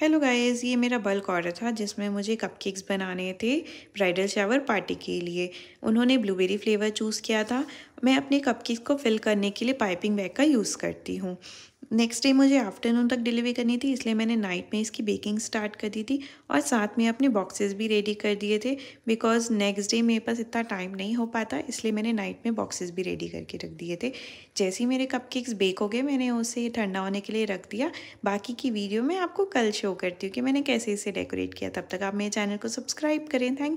hello guys ये मेरा bulk order था जिसमें मुझे कपकेक्स बनाने थे ब्राइडल शावर पार्टी के लिए उन्होंने ब्लूबेरी फ्लेवर चूज़ किया था मैं अपने कपकेक को फिल करने के लिए पाइपिंग बैग का यूज़ करती हूँ नेक्स्ट डे मुझे आफ्टरनून तक डिलीवरी करनी थी इसलिए मैंने नाइट में इसकी बेकिंग स्टार्ट कर दी थी और साथ में अपने बॉक्सेस भी रेडी कर दिए थे बिकॉज नेक्स्ट डे मेरे पास इतना टाइम नहीं हो पाता इसलिए मैंने नाइट में बॉक्सेस भी रेडी करके रख दिए थे जैसे ही मेरे कपकेक्स बेक हो गए मैंने उसे ठंडा होने के लिए रख दिया बाकी की वीडियो मैं आपको कल शो करती हूँ कि मैंने कैसे इसे डेकोरेट किया तब तक आप मेरे चैनल को सब्सक्राइब करें थैंक